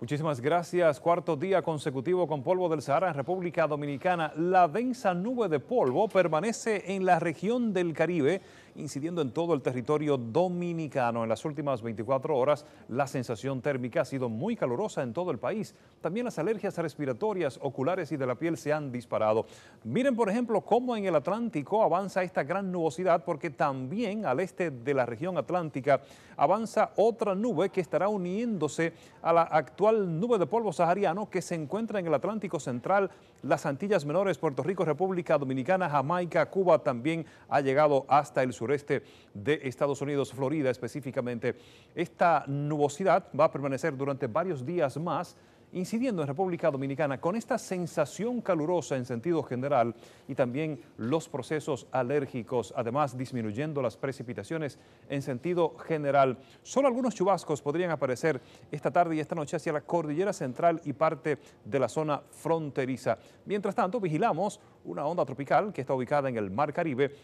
Muchísimas gracias. Cuarto día consecutivo con polvo del Sahara en República Dominicana. La densa nube de polvo permanece en la región del Caribe incidiendo en todo el territorio dominicano. En las últimas 24 horas, la sensación térmica ha sido muy calurosa en todo el país. También las alergias respiratorias, oculares y de la piel se han disparado. Miren, por ejemplo, cómo en el Atlántico avanza esta gran nubosidad, porque también al este de la región atlántica avanza otra nube que estará uniéndose a la actual nube de polvo sahariano que se encuentra en el Atlántico Central, las Antillas Menores, Puerto Rico, República Dominicana, Jamaica, Cuba también ha llegado hasta el sur sureste de Estados Unidos, Florida específicamente. Esta nubosidad va a permanecer durante varios días más incidiendo en República Dominicana con esta sensación calurosa en sentido general y también los procesos alérgicos, además disminuyendo las precipitaciones en sentido general. Solo algunos chubascos podrían aparecer esta tarde y esta noche hacia la cordillera central y parte de la zona fronteriza. Mientras tanto, vigilamos una onda tropical que está ubicada en el Mar Caribe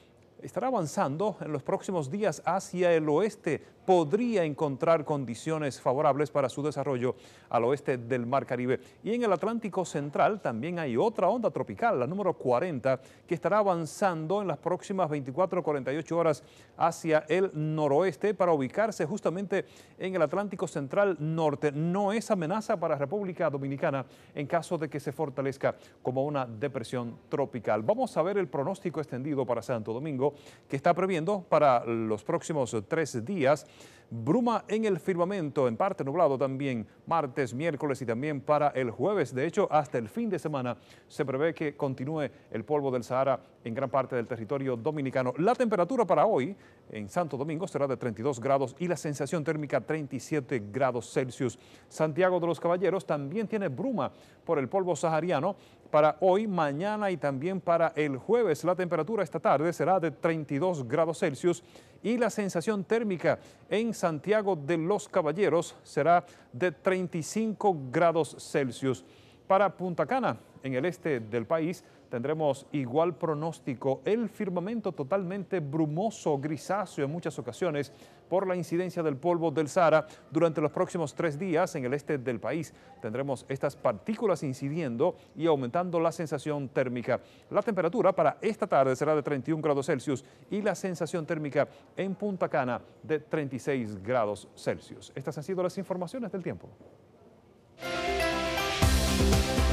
estará avanzando en los próximos días hacia el oeste. Podría encontrar condiciones favorables para su desarrollo al oeste del Mar Caribe. Y en el Atlántico Central también hay otra onda tropical, la número 40, que estará avanzando en las próximas 24 48 horas hacia el noroeste para ubicarse justamente en el Atlántico Central Norte. No es amenaza para República Dominicana en caso de que se fortalezca como una depresión tropical. Vamos a ver el pronóstico extendido para Santo Domingo que está previendo para los próximos tres días. Bruma en el firmamento, en parte nublado también, martes, miércoles y también para el jueves. De hecho, hasta el fin de semana se prevé que continúe el polvo del Sahara en gran parte del territorio dominicano. La temperatura para hoy en Santo Domingo será de 32 grados y la sensación térmica 37 grados Celsius. Santiago de los Caballeros también tiene bruma por el polvo sahariano para hoy, mañana y también para el jueves. La temperatura esta tarde será de 32 grados Celsius y la sensación térmica en Santiago de los Caballeros será de 35 grados Celsius. Para Punta Cana, en el este del país, tendremos igual pronóstico. El firmamento totalmente brumoso, grisáceo en muchas ocasiones por la incidencia del polvo del Sahara. Durante los próximos tres días en el este del país tendremos estas partículas incidiendo y aumentando la sensación térmica. La temperatura para esta tarde será de 31 grados Celsius y la sensación térmica en Punta Cana de 36 grados Celsius. Estas han sido las informaciones del tiempo. Bye.